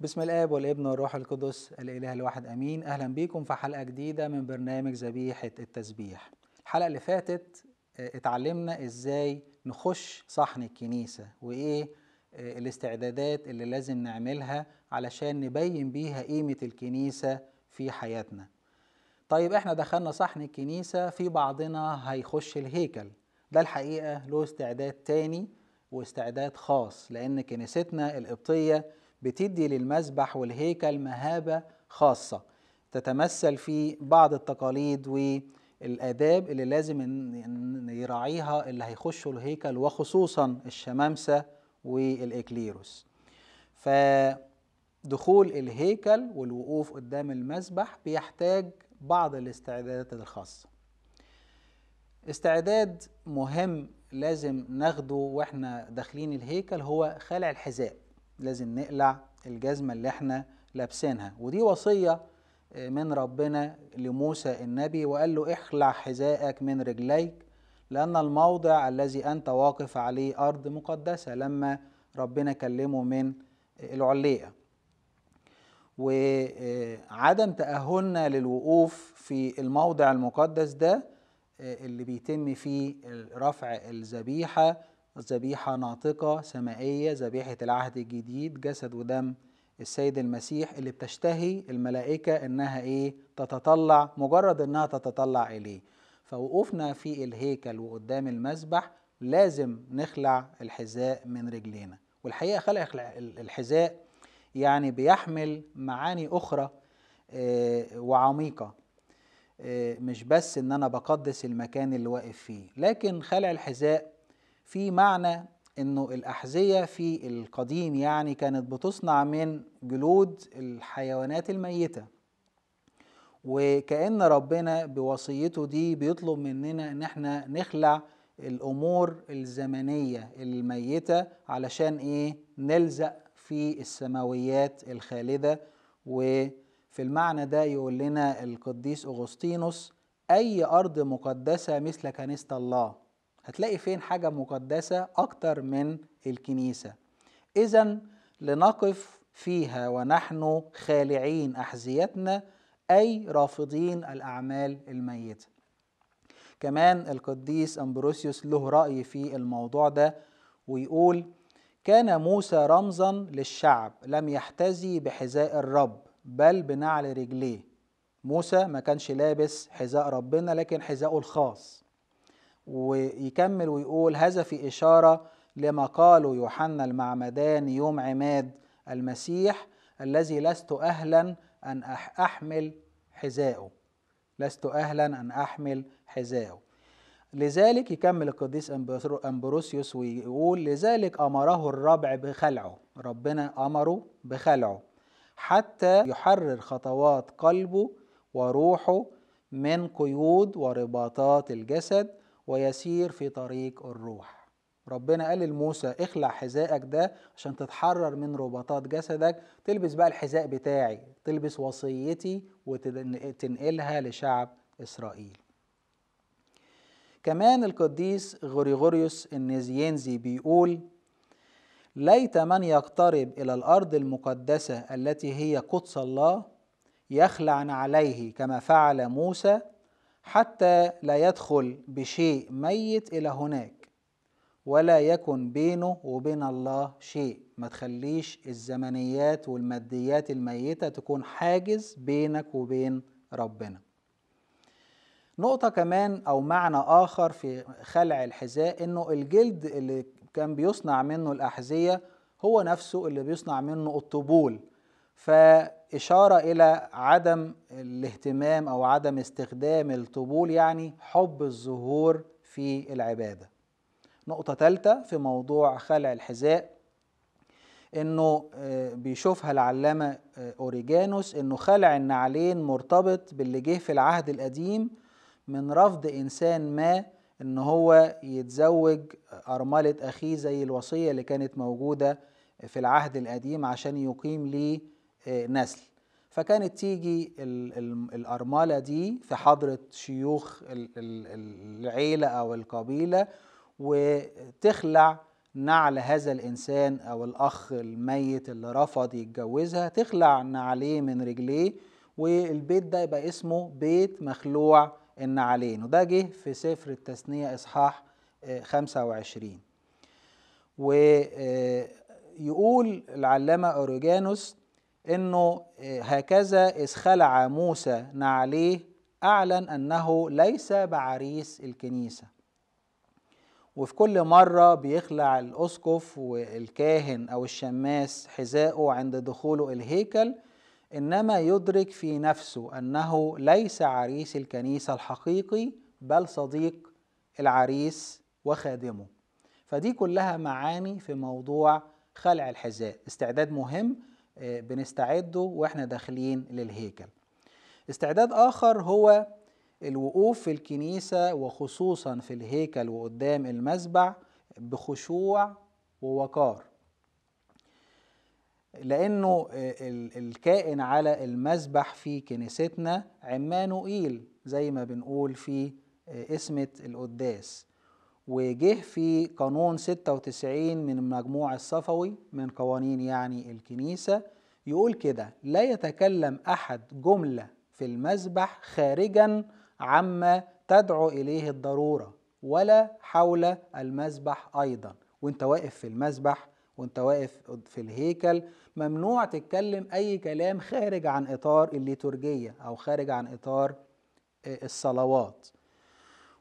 بسم الاب والابن والروح القدس الاله الواحد امين اهلا بيكم في حلقه جديده من برنامج ذبيحه التسبيح الحلقه اللي فاتت آه، اتعلمنا ازاي نخش صحن الكنيسه وايه آه، الاستعدادات اللي لازم نعملها علشان نبين بيها قيمه الكنيسه في حياتنا طيب احنا دخلنا صحن الكنيسه في بعضنا هيخش الهيكل ده الحقيقه له استعداد تاني واستعداد خاص لان كنيستنا القبطيه بتدي للمسبح والهيكل مهابة خاصة تتمثل في بعض التقاليد والآداب اللي لازم يراعيها اللي هيخشوا الهيكل وخصوصا الشمامسة والإكليروس فدخول الهيكل والوقوف قدام المسبح بيحتاج بعض الاستعدادات الخاصة استعداد مهم لازم ناخده واحنا داخلين الهيكل هو خلع الحذاء لازم نقلع الجزمة اللي احنا لابسينها ودي وصية آه، من ربنا لموسى النبي وقال له اخلع حذائك من رجليك لأن الموضع الذي أنت واقف عليه أرض مقدسة لما ربنا كلمه من العلية آه، وعدم تأهلنا للوقوف في الموضع المقدس ده آه، اللي بيتم فيه رفع الذبيحة ذبيحة ناطقة سمائية ذبيحة العهد الجديد جسد ودم السيد المسيح اللي بتشتهي الملائكة إنها إيه تتطلع مجرد إنها تتطلع إليه فوقوفنا في الهيكل وقدام المسبح لازم نخلع الحذاء من رجلينا والحقيقة خلع الحذاء يعني بيحمل معاني أخرى آه، وعميقة آه، مش بس إن أنا بقدس المكان اللي واقف فيه لكن خلع الحذاء في معنى انه الاحذيه في القديم يعني كانت بتصنع من جلود الحيوانات الميته وكأن ربنا بوصيته دي بيطلب مننا ان احنا نخلع الامور الزمنيه الميته علشان ايه نلزق في السماويات الخالده وفي المعنى ده يقول لنا القديس اغسطينوس اي ارض مقدسه مثل كنيسه الله هتلاقي فين حاجة مقدسة أكتر من الكنيسة إذا لنقف فيها ونحن خالعين أحذيتنا أي رافضين الأعمال الميتة كمان القديس أمبروسيوس له رأي في الموضوع ده ويقول كان موسى رمزا للشعب لم يحتذي بحذاء الرب بل بنعل رجليه موسى ما كانش لابس حذاء ربنا لكن حذاءه الخاص ويكمل ويقول هذا في إشارة لما قاله يوحنا المعمدان يوم عماد المسيح الذي لست أهلا أن أحمل حذاءه لست أهلا أن أحمل حذاءه لذلك يكمل القديس أمبروسيوس ويقول لذلك أمره الربع بخلعه ربنا أمره بخلعه حتى يحرر خطوات قلبه وروحه من قيود ورباطات الجسد ويسير في طريق الروح ربنا قال لموسى اخلع حذائك ده عشان تتحرر من رباطات جسدك تلبس بقى الحذاء بتاعي تلبس وصيتي وتنقلها لشعب اسرائيل كمان القديس غريغوريوس النزينزي بيقول ليت من يقترب الى الارض المقدسه التي هي قدس الله يخلع عليه كما فعل موسى حتى لا يدخل بشيء ميت إلى هناك ولا يكن بينه وبين الله شيء ما تخليش الزمنيات والماديات الميتة تكون حاجز بينك وبين ربنا نقطة كمان أو معنى آخر في خلع الحذاء إنه الجلد اللي كان بيصنع منه الأحذية هو نفسه اللي بيصنع منه الطبول فإشارة إلى عدم الاهتمام أو عدم استخدام الطبول يعني حب الظهور في العبادة نقطة ثالثة في موضوع خلع الحذاء انه آه، بيشوفها العلامة آه، اوريجانوس انه خلع النعلين مرتبط باللي جه في العهد القديم من رفض انسان ما ان هو يتزوج ارملة اخيه زي الوصية اللي كانت موجودة في العهد القديم عشان يقيم ليه نسل فكانت تيجي الأرملة دي في حضرة شيوخ العيلة أو القبيلة وتخلع نعل هذا الإنسان أو الأخ الميت اللي رفض يتجوزها تخلع نعليه من رجليه والبيت ده يبقى اسمه بيت مخلوع النعلين وده جه في سفر التثنية إصحاح 25 آه، ويقول آه، العلامة أوريجانوس انه آه، هكذا اذ خلع موسى نعليه اعلن انه ليس بعريس الكنيسه وفي كل مرة بيخلع الأسقف والكاهن أو الشماس حذاءه عند دخوله الهيكل إنما يدرك في نفسه أنه ليس عريس الكنيسة الحقيقي بل صديق العريس وخادمه فدي كلها معاني في موضوع خلع الحذاء استعداد مهم بنستعده واحنا داخلين للهيكل استعداد آخر هو الوقوف في الكنيسة وخصوصا في الهيكل وقدام المذبح بخشوع ووقار لأنه الكائن على المسبح في كنيستنا عمانوئيل زي ما بنقول في اسمة القداس وجه في قانون 96 من المجموع الصفوي من قوانين يعني الكنيسة يقول كده لا يتكلم أحد جملة في المذبح خارجا عما تدعو إليه الضرورة ولا حول المذبح أيضا وانت واقف في المذبح وانت واقف في الهيكل ممنوع تتكلم أي كلام خارج عن إطار الليتورجية أو خارج عن إطار آه، الصلوات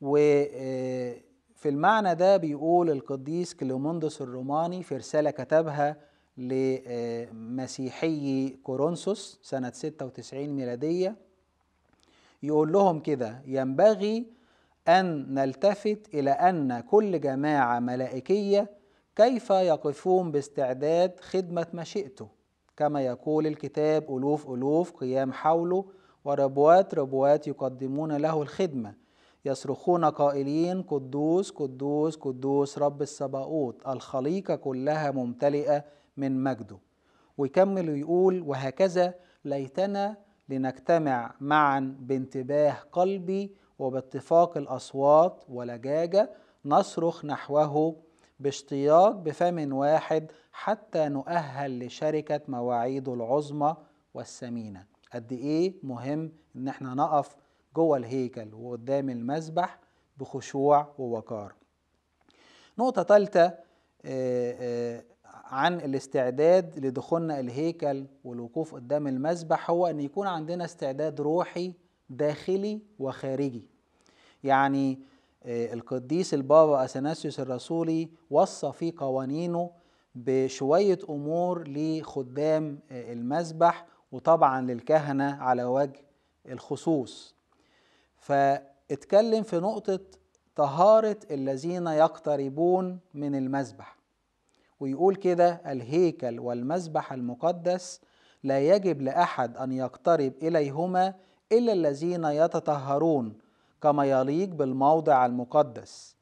و آه، في المعنى ده بيقول القديس كليوموندوس الروماني في رسالة كتبها لمسيحي آه، كورنثوس سنة 96 ميلادية يقول لهم كده ينبغي أن نلتفت إلى أن كل جماعة ملائكية كيف يقفون باستعداد خدمة مشيئته كما يقول الكتاب ألوف ألوف قيام حوله وربوات ربوات يقدمون له الخدمة يصرخون قائلين قدوس قدوس قدوس رب السباقوت الخليقة كلها ممتلئة من مجده ويكمل ويقول وهكذا ليتنا لنجتمع معا بانتباه قلبي وباتفاق الأصوات ولجاجة نصرخ نحوه باشتياق بفم واحد حتى نؤهل لشركة مواعيده العظمى والسمينة قد إيه مهم إن احنا نقف جوه الهيكل وقدام المسبح بخشوع ووقار نقطة تالتة آه، آه، عن الاستعداد لدخولنا الهيكل والوقوف قدام المسبح هو أن يكون عندنا استعداد روحي داخلي وخارجي يعني آه، القديس البابا أثناسيوس الرسولي وصى في قوانينه بشوية أمور لخدام المسبح وطبعا للكهنة على وجه الخصوص فاتكلم في نقطة طهارة الذين يقتربون من المذبح ويقول كده الهيكل والمذبح المقدس لا يجب لأحد أن يقترب إليهما إلا الذين يتطهرون كما يليق بالموضع المقدس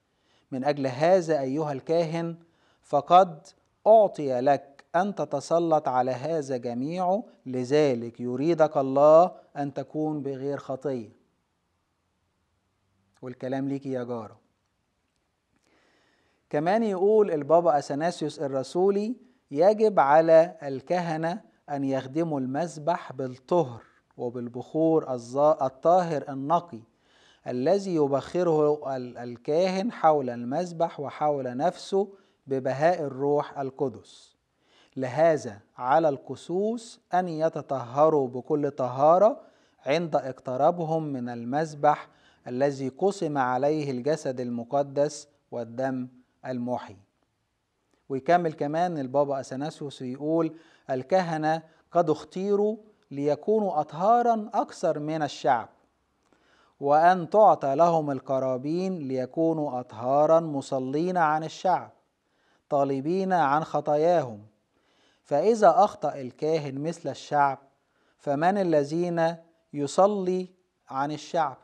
من أجل هذا أيها الكاهن فقد أعطي لك أن تتسلط على هذا جميعه لذلك يريدك الله أن تكون بغير خطية والكلام ليكي يا جارة كمان يقول البابا أثناسيوس الرسولي يجب على الكهنة أن يخدموا المسبح بالطهر وبالبخور الطاهر النقي الذي يبخره الكاهن حول المسبح وحول نفسه ببهاء الروح القدس لهذا على القسوس أن يتطهروا بكل طهارة عند اقترابهم من المسبح الذي قسم عليه الجسد المقدس والدم المحي ويكمل كمان البابا أثناسيوس ويقول الكهنة قد اختيروا ليكونوا أطهارا أكثر من الشعب وأن تعطى لهم القرابين ليكونوا أطهارا مصلين عن الشعب طالبين عن خطاياهم فإذا أخطأ الكاهن مثل الشعب فمن الذين يصلي عن الشعب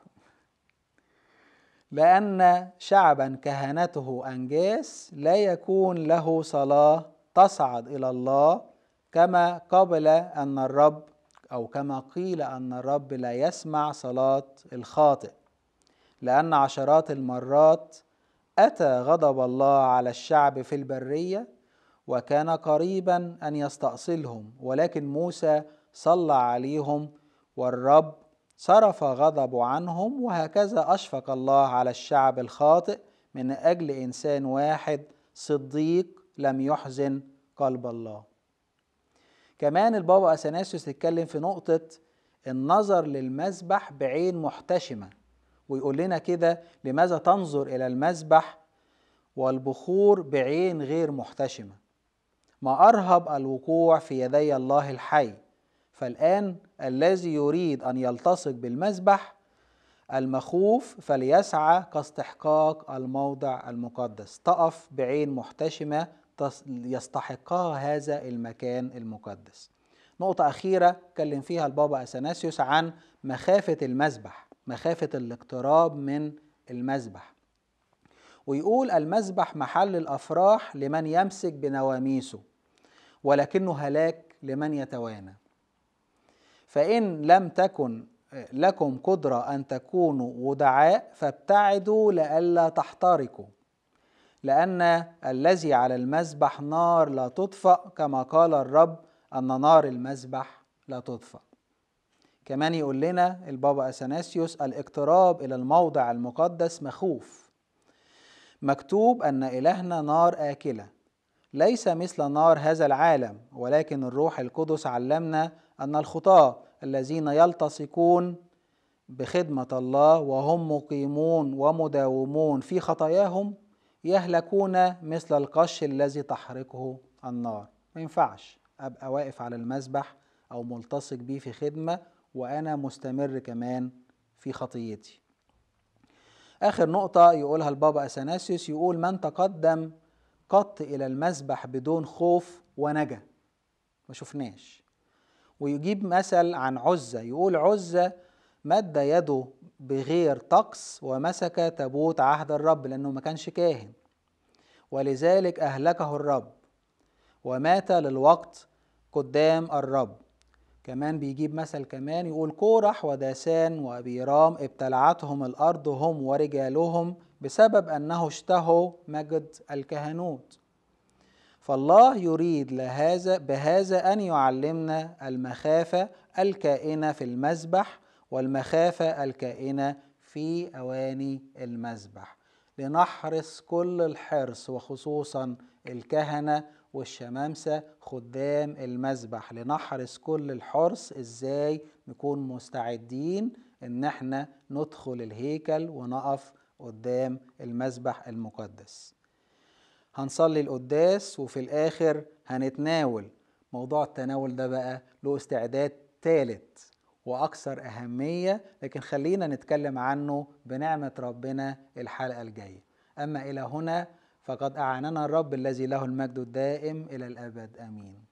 بأن شعبا كهنته أنجاس لا يكون له صلاة تصعد إلى الله كما قبل أن الرب أو كما قيل أن الرب لا يسمع صلاة الخاطئ لأن عشرات المرات أتى غضب الله على الشعب في البرية وكان قريبا أن يستأصلهم ولكن موسى صلى عليهم والرب صرف غضبه عنهم وهكذا أشفق الله على الشعب الخاطئ من أجل إنسان واحد صديق لم يحزن قلب الله كمان البابا أثناسيوس اتكلم في نقطة النظر للمذبح بعين محتشمة ويقول لنا كده لماذا تنظر إلى المذبح والبخور بعين غير محتشمة ما أرهب الوقوع في يدي الله الحي فالآن الذي يريد أن يلتصق بالمذبح المخوف فليسعى كاستحقاق الموضع المقدس تقف بعين محتشمة يستحقها هذا المكان المقدس نقطة أخيرة كلم فيها البابا أثناسيوس عن مخافة المذبح مخافة الاقتراب من المذبح ويقول المذبح محل الأفراح لمن يمسك بنواميسه ولكنه هلاك لمن يتوانى فإن لم تكن لكم قدرة أن تكونوا ودعاء فابتعدوا لئلا تحترقوا لأن الذي على المذبح نار لا تطفأ كما قال الرب أن نار المذبح لا تطفأ كمان يقول لنا البابا أثناسيوس الاقتراب إلى الموضع المقدس مخوف مكتوب أن إلهنا نار آكلة ليس مثل نار هذا العالم ولكن الروح القدس علمنا أن الخطاة الذين يلتصقون بخدمة الله وهم مقيمون ومداومون في خطاياهم يهلكون مثل القش الذي تحرقه النار ما ينفعش أبقى واقف على المسبح أو ملتصق به في خدمة وأنا مستمر كمان في خطيتي آخر نقطة يقولها البابا أثناسيوس يقول من تقدم قط إلى المسبح بدون خوف ونجا ما شفناش ويجيب مثل عن عزة يقول عزة مد يده بغير طقس ومسك تابوت عهد الرب لأنه ما كانش كاهن ولذلك أهلكه الرب ومات للوقت قدام الرب كمان بيجيب مثل كمان يقول كورح وداسان وأبيرام ابتلعتهم الأرض هم ورجالهم بسبب أنه اشتهوا مجد الكهنوت فالله يريد لهذا بهذا أن يعلمنا المخافة الكائنة في المسبح والمخافة الكائنة في أواني المسبح لنحرص كل الحرص وخصوصا الكهنة والشمامسة خدام المسبح لنحرص كل الحرص ازاي نكون مستعدين ان احنا ندخل الهيكل ونقف قدام المسبح المقدس هنصلي القداس وفي الآخر هنتناول موضوع التناول ده بقى له استعداد ثالث وأكثر أهمية لكن خلينا نتكلم عنه بنعمة ربنا الحلقة الجاية أما إلى هنا فقد أعاننا الرب الذي له المجد الدائم إلى الأبد آمين